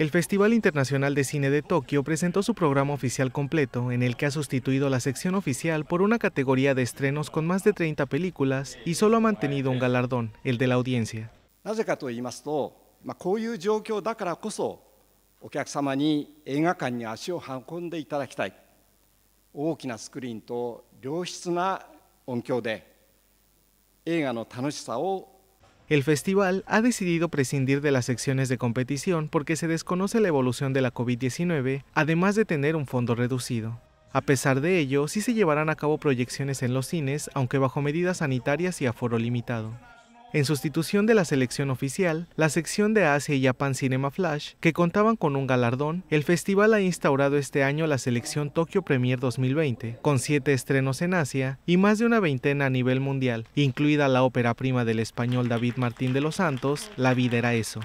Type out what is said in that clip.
El Festival Internacional de Cine de Tokio presentó su programa oficial completo, en el que ha sustituido la sección oficial por una categoría de estrenos con más de 30 películas y solo ha mantenido un galardón, el de la audiencia. El festival ha decidido prescindir de las secciones de competición porque se desconoce la evolución de la COVID-19, además de tener un fondo reducido. A pesar de ello, sí se llevarán a cabo proyecciones en los cines, aunque bajo medidas sanitarias y aforo limitado en sustitución de la selección oficial, la sección de Asia y Japan Cinema Flash, que contaban con un galardón, el festival ha instaurado este año la selección Tokyo Premier 2020, con siete estrenos en Asia y más de una veintena a nivel mundial, incluida la ópera prima del español David Martín de los Santos, La vida era eso.